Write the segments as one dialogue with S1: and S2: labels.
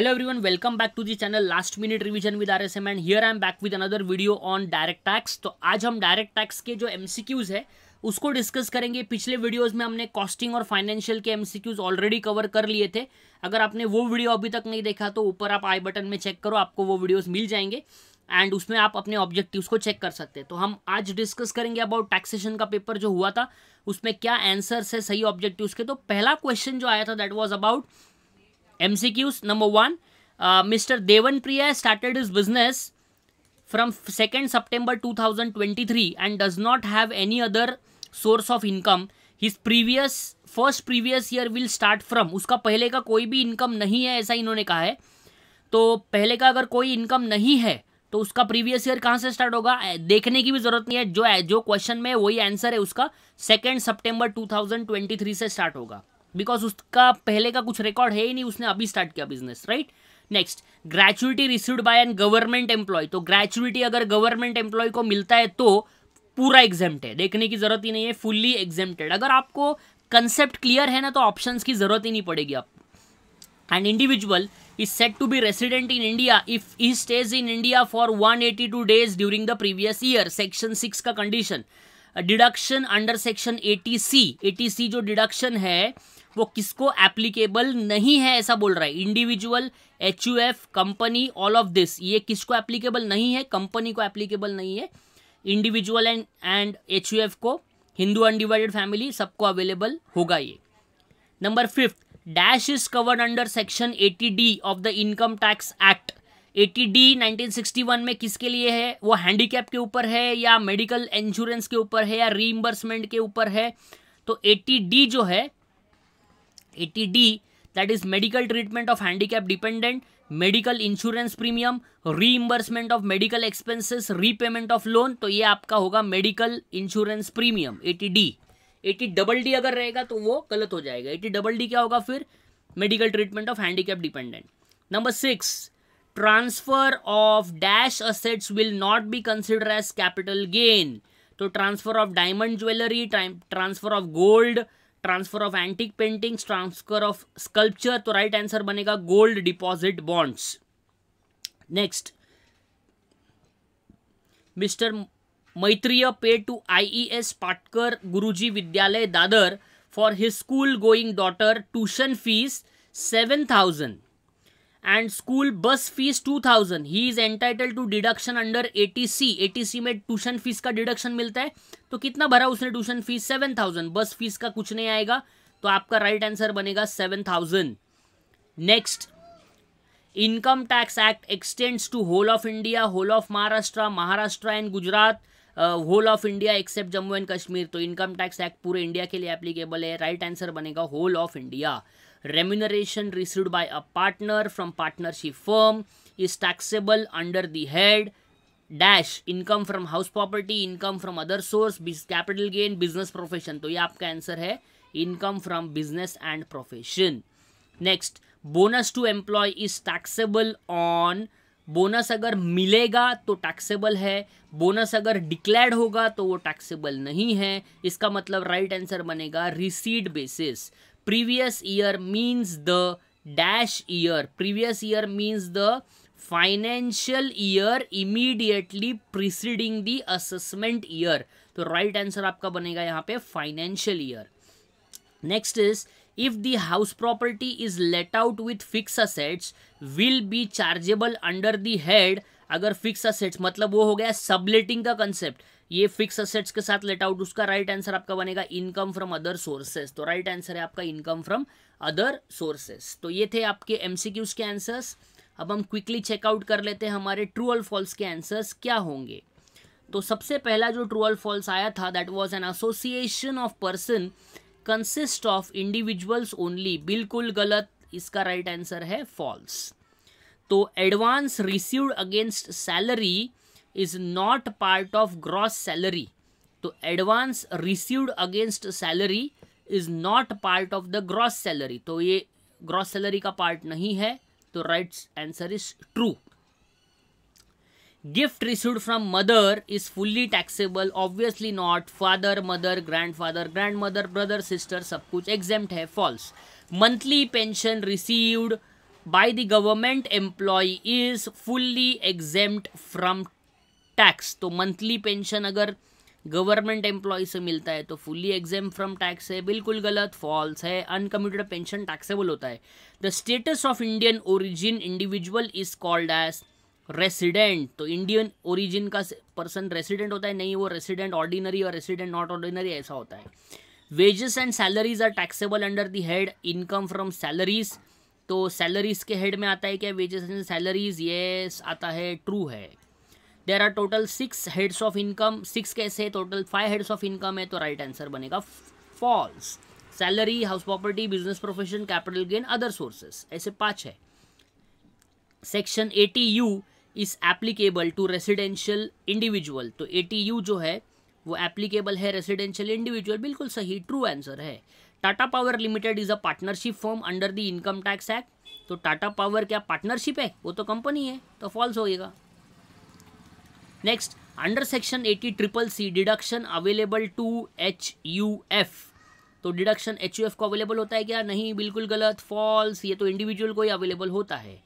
S1: Welcome back to the channel last minute revision with R S M and here I am back with another video on direct tax तो आज हम direct tax के जो MCQs है उसको discuss करेंगे पिछले वीडियोस में हमने कॉस्टिंग और फाइनेंशियल के एमसीक्यूज ऑलरेडी कवर कर लिए थे अगर आपने वो वीडियो अभी तक नहीं देखा तो ऊपर आप आई बटन में चेक करो आपको वो वीडियोज़ मिल जाएंगे एंड उसमें आप अपने ऑब्जेक्टिव्स को चेक कर सकते हैं तो हम आज डिस्कस करेंगे अबाउट टैक्सेशन का पेपर जो हुआ था उसमें क्या आंसर्स है सही ऑब्जेक्टिव्स के तो पहला क्वेश्चन जो आया था that was about number one mister Devan Priya started is business from second September two thousand twenty three and does not have any other source of income His previous first previous year will start from उसका पहले का कोई भी income नहीं है ऐसा इन्होंने कहा है तो पहले का अगर कोई इनकम नहीं है तो उसका प्रीवियस ईयर कहाँ से स्टार्ट होगा देखने की भी जरूरत नहीं है जो जो क्वेश्चन में वही आंसर है उसका second two thousand twenty three से स्टार्ट होगा बिकॉज उसका पहले का कुछ रिकॉर्ड है ही नहीं उसने अभी स्टार्ट किया business right next gratuity received by an government employ तो ग्रेचुइटी अगर गवर्नमेंट एम्प्लॉय को मिलता है तो पूरा एग्जेम्प्ट है देखने की जरूरत ही नहीं है फुल्ली एग्जेम्प्टेड अगर आपको कंसेप्ट क्लियर है ना तो ऑप्शन की जरूरत ही नहीं पड़ेगी आपको and individual is said to be resident in India if he stays in India for one eighty two days during the previous year section six का condition deduction under section eighty C C जो deduction है वो किसको applicable नहीं है ऐसा बोल रहा है individual H U F company all of this ये किसको एप्लीकेबल नहीं है कंपनी को एप्लीकेबल नहीं है individual and and H U F को हिंदू अनडिवाइडेड फैमिली सबको अवेलेबल होगा ये number fifth dash is covered under section eighty D of the income tax act eighty D nineteen में किसके लिए है वो हैंडीकैप के ऊपर है या मेडिकल इंश्योरेंस के ऊपर है या रीइम्बर्समेंट के ऊपर है तो एटी डी जो है eighty D that is medical treatment of handicap dependent medical insurance premium reimbursement of medical expenses repayment of loan तो ये आपका होगा medical insurance premium eighty D eighty double D अगर रहेगा तो वो गलत हो जाएगा एटी डबल डी क्या होगा फिर medical treatment of handicap dependent number six transfer of dash assets will not be considered as capital gain. So transfer of diamond jewelry, transfer of gold, transfer of antique paintings, transfer of sculpture. So right answer banega gold deposit bonds. Next, Mr. Maitriya paid to IES Patkar Guruji Vidyalay Dadar for his school going daughter tuition fees 7000. And school bus fees two thousand he is entitle to deduction under eighty C eighty C में tuition fees का डिडक्शन मिलता है तो कितना भरा उसने tuition fees seven thousand bus fees का कुछ नहीं आएगा तो आपका राइट right आंसर बनेगा seven thousand next income tax act extends to whole of India whole of Maharashtra Maharashtra and Gujarat whole of India except Jammu and Kashmir तो इनकम टैक्स एक्ट पूरे India के लिए एप्लीकेबल है राइट right आंसर बनेगा whole of India remuneration received by a partner from partnership firm is taxable under the head dash income from house property income from other source capital gain business profession तो ये आपका answer है income from business and profession next bonus to employ is taxable on bonus अगर मिलेगा तो taxable है bonus अगर declared होगा तो वो टैक्सेबल नहीं है इसका मतलब राइट right आंसर बनेगा receipt basis previous year means the dash year previous year means the financial year immediately preceding the assessment year तो राइट आंसर आपका बनेगा यहाँ पे financial year next is if the house property is let out with fix assets will be chargeable under the head अगर fix assets मतलब वो हो गया सबलेटिंग का कंसेप्ट ये फिक्स असेट्स के साथ लेट आउट उसका राइट आंसर आपका बनेगा इनकम फ्रॉम अदर सोर्सेस तो राइट आंसर है आपका इनकम फ्रॉम अदर सोर्सेस तो ये थे आपके एमसीक्यूज के आंसर्स अब हम क्विकली चेकआउट कर लेते हैं हमारे ट्रू और फॉल्स के आंसर्स क्या होंगे तो सबसे पहला जो ट्रू और फॉल्स आया था that was an association of person consist of individuals only बिल्कुल गलत इसका राइट right आंसर है फॉल्स तो advance received against salary is not part of gross salary तो advance received against salary is not part of the gross salary तो ये gross salary का part नहीं है तो right answer is true gift received from mother is fully taxable obviously not father mother grand father grand mother brother sister सब कुछ exempt है false monthly pension received by the government employ is fully exempt from tax तो monthly pension अगर government employ से मिलता है तो fully exempt from tax है बिल्कुल गलत फॉल्स है अनकम्यूटेड पेंशन टैक्सेबल होता है the status of Indian origin individual is called as resident तो इंडियन ओरिजिन का पर्सन रेसिडेंट होता है नहीं वो रेसिडेंट ऑर्डिनरी और रेसिडेंट नॉट ऑर्डिनरी ऐसा होता है wages and salaries are taxable under the head income from salaries तो सैलरीज के हेड में आता है क्या वेजेस एंड सैलरीज ये आता है ट्रू है there are total six heads of income six कैसे total five heads of income है तो राइट आंसर बनेगा false salary house property business profession capital gain other sources ऐसे पाँच है section eighty U is applicable to residential individual तो eighty U जो है वो एप्लीकेबल है रेसिडेंशियल इंडिविजुअल बिल्कुल सही ट्रू आंसर है Tata Power limited is a partnership firm under the income tax act तो टाटा पावर क्या पार्टनरशिप है वो तो कंपनी है तो फॉल्स होएगा next under section eighty triple C deduction available to H U F तो डिडक्शन एच यू एफ को अवेलेबल होता है क्या नहीं बिल्कुल गलत फॉल्स ये तो इंडिविजुअल को ही अवेलेबल होता है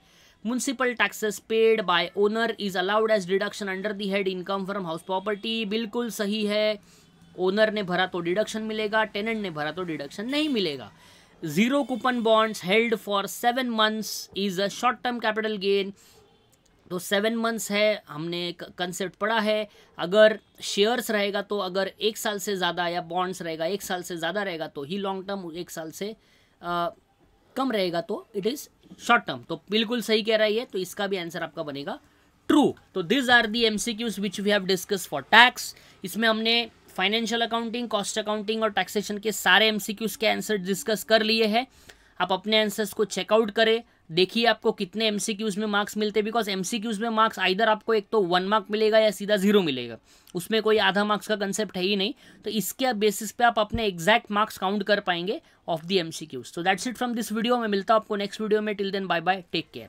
S1: municipal taxes paid by owner is allowed as deduction under the head income from house property बिल्कुल सही है ओनर ने भरा तो डिडक्शन मिलेगा टेनेंट ने भरा तो डिडक्शन नहीं मिलेगा zero coupon bonds held for seven months is a short term capital gain तो सेवन मंथ्स है हमने कंसेप्ट पढ़ा है अगर शेयर्स रहेगा तो अगर एक साल से ज़्यादा या बॉन्ड्स रहेगा एक साल से ज़्यादा रहेगा तो ही लॉन्ग टर्म एक साल से आ, कम रहेगा तो इट इज़ शॉर्ट टर्म तो बिल्कुल सही कह रही है तो इसका भी आंसर आपका बनेगा ट्रू तो this are the M C Qs which we have discuss for tax इसमें हमने फाइनेंशियल अकाउंटिंग कॉस्ट अकाउंटिंग और टैक्सेशन के सारे एमसीक्यूज के आंसर डिस्कस कर लिए हैं आप अपने आंसर्स को चेकआउट करें देखिए आपको कितने एमसीक्यूज में मार्क्स मिलते हैं बिकॉज एमसीक्यूज में मार्क्स आइधर आपको एक तो वन मार्क मिलेगा या सीधा जीरो मिलेगा उसमें कोई आधा मार्क्स का कंसेप्ट है ही नहीं तो इसके बेसिस पे आप अपने एग्जैक्ट मार्क्स काउंट कर पाएंगे ऑफ दी एमसीक्यूज तो that's it from this video में मिलता हूँ आपको नेक्स्ट वीडियो में till then bye bye take care